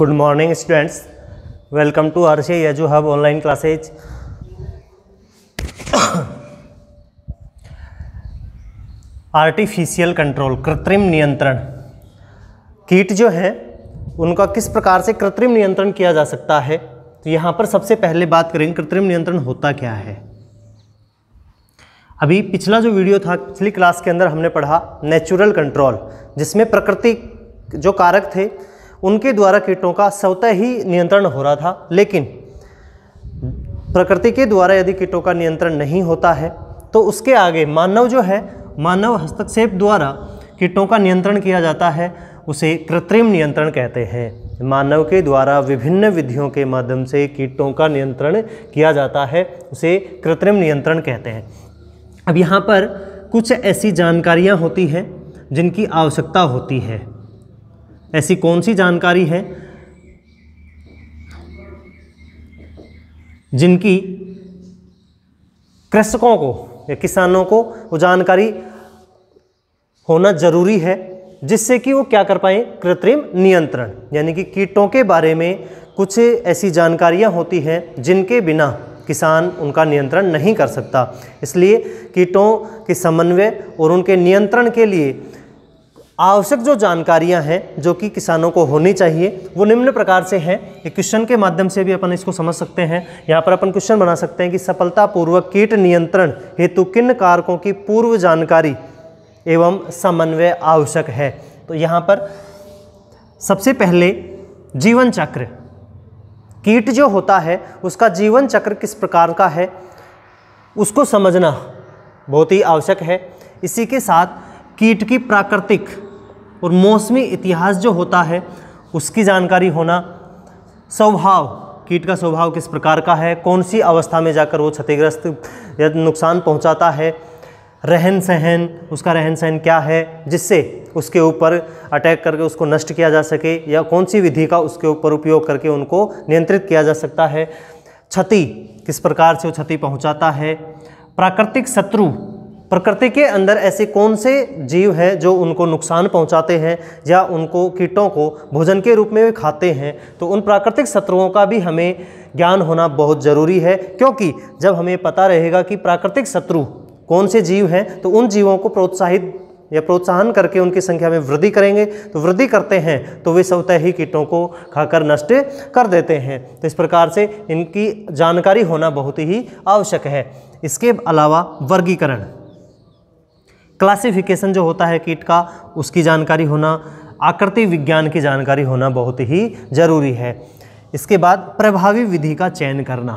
good morning students welcome to अर्शे यजू hub online classes artificial control कृत्रिम नियंत्रण कीट जो है उनका किस प्रकार से कृत्रिम नियंत्रण किया जा सकता है तो यहाँ पर सबसे पहले बात करेंगे कृत्रिम नियंत्रण होता क्या है अभी पिछला जो वीडियो था पिछली क्लास के अंदर हमने पढ़ा नेचुरल कंट्रोल जिसमें प्रकृति जो कारक थे उनके द्वारा कीटों का स्वतः ही नियंत्रण हो रहा था लेकिन प्रकृति के द्वारा यदि कीटों का नियंत्रण नहीं होता है तो उसके आगे मानव जो है मानव हस्तक्षेप द्वारा कीटों का नियंत्रण किया जाता है उसे कृत्रिम नियंत्रण कहते हैं मानव के द्वारा विभिन्न विधियों के माध्यम से कीटों का नियंत्रण किया जाता है उसे कृत्रिम नियंत्रण कहते हैं अब यहाँ पर कुछ ऐसी जानकारियाँ होती हैं जिनकी आवश्यकता होती है ऐसी कौन सी जानकारी है जिनकी कृषकों को या किसानों को वो जानकारी होना ज़रूरी है जिससे कि वो क्या कर पाए कृत्रिम नियंत्रण यानी कि कीटों के बारे में कुछ ऐसी जानकारियाँ होती हैं जिनके बिना किसान उनका नियंत्रण नहीं कर सकता इसलिए कीटों के समन्वय और उनके नियंत्रण के लिए आवश्यक जो जानकारियां हैं जो कि किसानों को होनी चाहिए वो निम्न प्रकार से हैं ये क्वेश्चन के माध्यम से भी अपन इसको समझ सकते हैं यहाँ पर अपन क्वेश्चन बना सकते हैं कि सफलतापूर्वक कीट नियंत्रण हेतु किन कारकों की पूर्व जानकारी एवं समन्वय आवश्यक है तो यहाँ पर सबसे पहले जीवन चक्र कीट जो होता है उसका जीवन चक्र किस प्रकार का है उसको समझना बहुत ही आवश्यक है इसी के साथ कीट की प्राकृतिक और मौसमी इतिहास जो होता है उसकी जानकारी होना स्वभाव कीट का स्वभाव किस प्रकार का है कौन सी अवस्था में जाकर वो क्षतिग्रस्त या नुकसान पहुंचाता है रहन सहन उसका रहन सहन क्या है जिससे उसके ऊपर अटैक करके उसको नष्ट किया जा सके या कौन सी विधि का उसके ऊपर उपयोग करके उनको नियंत्रित किया जा सकता है क्षति किस प्रकार से वो क्षति पहुँचाता है प्राकृतिक शत्रु प्रकृति के अंदर ऐसे कौन से जीव हैं जो उनको नुकसान पहुंचाते हैं या उनको कीटों को भोजन के रूप में खाते हैं तो उन प्राकृतिक शत्रुओं का भी हमें ज्ञान होना बहुत ज़रूरी है क्योंकि जब हमें पता रहेगा कि प्राकृतिक शत्रु कौन से जीव हैं तो उन जीवों को प्रोत्साहित या प्रोत्साहन करके उनकी संख्या में वृद्धि करेंगे तो वृद्धि करते हैं तो वे स्वतः ही कीटों को खाकर नष्ट कर देते हैं तो इस प्रकार से इनकी जानकारी होना बहुत ही आवश्यक है इसके अलावा वर्गीकरण क्लासिफिकेशन जो होता है कीट का उसकी जानकारी होना आकृति विज्ञान की जानकारी होना बहुत ही ज़रूरी है इसके बाद प्रभावी विधि का चयन करना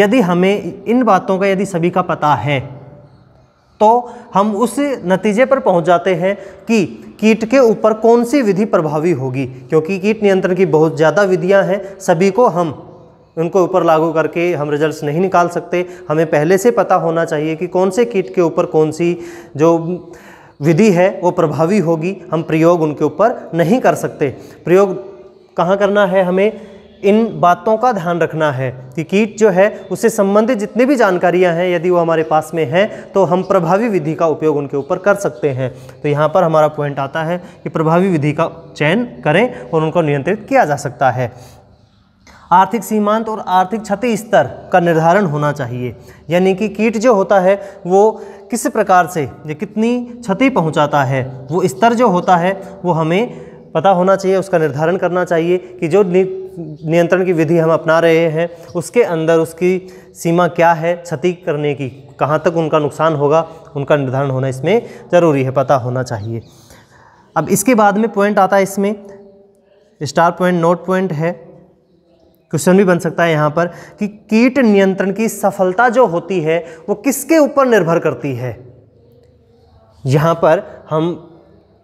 यदि हमें इन बातों का यदि सभी का पता है तो हम उस नतीजे पर पहुंच जाते हैं कि कीट के ऊपर कौन सी विधि प्रभावी होगी क्योंकि कीट नियंत्रण की बहुत ज़्यादा विधियां हैं सभी को हम उनको ऊपर लागू करके हम रिजल्ट्स नहीं निकाल सकते हमें पहले से पता होना चाहिए कि कौन से कीट के ऊपर कौन सी जो विधि है वो प्रभावी होगी हम प्रयोग उनके ऊपर नहीं कर सकते प्रयोग कहाँ करना है हमें इन बातों का ध्यान रखना है कि कीट जो है उससे संबंधित जितनी भी जानकारियां हैं यदि वो हमारे पास में हैं तो हम प्रभावी विधि का उपयोग उनके ऊपर कर सकते हैं तो यहाँ पर हमारा पॉइंट आता है कि प्रभावी विधि का चयन करें और उनको नियंत्रित किया जा सकता है आर्थिक सीमांत और आर्थिक क्षति स्तर का निर्धारण होना चाहिए यानी कि कीट जो होता है वो किस प्रकार से या कितनी क्षति पहुंचाता है वो स्तर जो होता है वो हमें पता होना चाहिए उसका निर्धारण करना चाहिए कि जो नियंत्रण की विधि हम अपना रहे हैं उसके अंदर उसकी सीमा क्या है क्षति करने की कहाँ तक उनका नुकसान होगा उनका निर्धारण होना इसमें ज़रूरी है पता होना चाहिए अब इसके बाद में पॉइंट आता है इसमें स्टार पॉइंट नोट पॉइंट है क्वेश्चन भी बन सकता है यहाँ पर कि कीट नियंत्रण की सफलता जो होती है वो किसके ऊपर निर्भर करती है यहाँ पर हम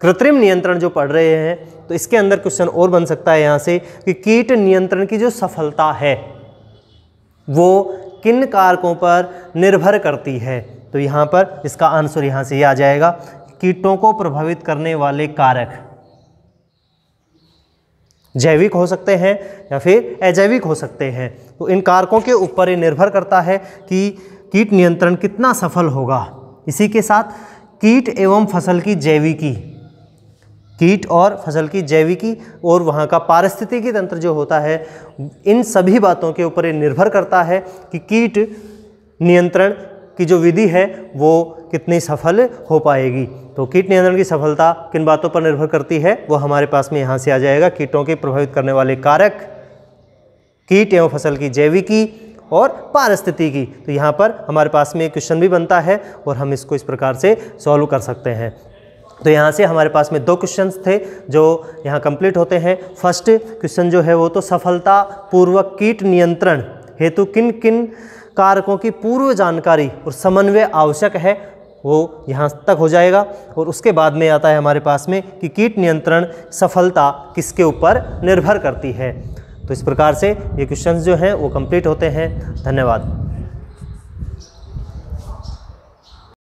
कृत्रिम नियंत्रण जो पढ़ रहे हैं तो इसके अंदर क्वेश्चन और बन सकता है यहाँ से कि कीट नियंत्रण की जो सफलता है वो किन कारकों पर निर्भर करती है तो यहाँ पर इसका आंसर यहाँ से ये यह आ जाएगा कीटों को प्रभावित करने वाले कारक जैविक हो सकते हैं या फिर अजैविक हो सकते हैं तो इन कारकों के ऊपर ये निर्भर करता है कि कीट नियंत्रण कितना सफल होगा इसी के साथ कीट एवं फसल की जैविकी कीट और फसल की जैविकी और वहाँ का पारिस्थितिकी तंत्र जो होता है इन सभी बातों के ऊपर ये निर्भर करता है कि कीट नियंत्रण की जो विधि है वो कितनी सफल हो पाएगी तो कीट नियंत्रण की सफलता किन बातों पर निर्भर करती है वो हमारे पास में यहाँ से आ जाएगा कीटों के प्रभावित करने वाले कारक कीट एवं फसल की जैविकी और की तो यहाँ पर हमारे पास में एक क्वेश्चन भी बनता है और हम इसको इस प्रकार से सॉल्व कर सकते हैं तो यहाँ से हमारे पास में दो क्वेश्चन थे जो यहाँ कंप्लीट होते हैं फर्स्ट क्वेश्चन जो है वो तो सफलता पूर्वक कीट नियंत्रण हेतु किन किन कारकों की पूर्व जानकारी और समन्वय आवश्यक है वो यहाँ तक हो जाएगा और उसके बाद में आता है हमारे पास में कि कीट नियंत्रण सफलता किसके ऊपर निर्भर करती है तो इस प्रकार से ये क्वेश्चंस जो हैं वो कंप्लीट होते हैं धन्यवाद